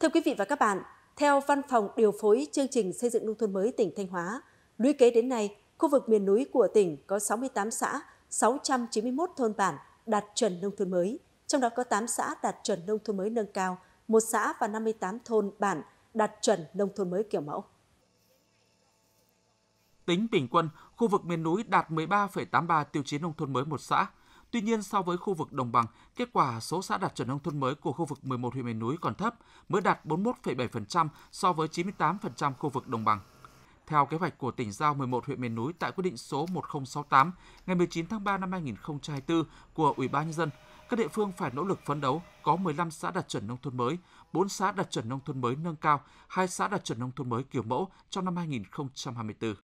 Thưa quý vị và các bạn, theo Văn phòng điều phối chương trình xây dựng nông thôn mới tỉnh Thanh Hóa, lũy kế đến nay, khu vực miền núi của tỉnh có 68 xã, 691 thôn bản đạt chuẩn nông thôn mới, trong đó có 8 xã đạt chuẩn nông thôn mới nâng cao, một xã và 58 thôn bản đạt chuẩn nông thôn mới kiểu mẫu. Tính bình quân, khu vực miền núi đạt 13,83 tiêu chí nông thôn mới một xã, Tuy nhiên, so với khu vực đồng bằng, kết quả số xã đạt chuẩn nông thôn mới của khu vực 11 huyện miền núi còn thấp, mới đạt 41,7% so với 98% khu vực đồng bằng. Theo kế hoạch của tỉnh giao 11 huyện miền núi tại quyết định số 1068 ngày 19 tháng 3 năm 2024 của Ủy ban nhân dân, các địa phương phải nỗ lực phấn đấu có 15 xã đạt chuẩn nông thôn mới, 4 xã đạt chuẩn nông thôn mới nâng cao, 2 xã đạt chuẩn nông thôn mới kiểu mẫu trong năm 2024.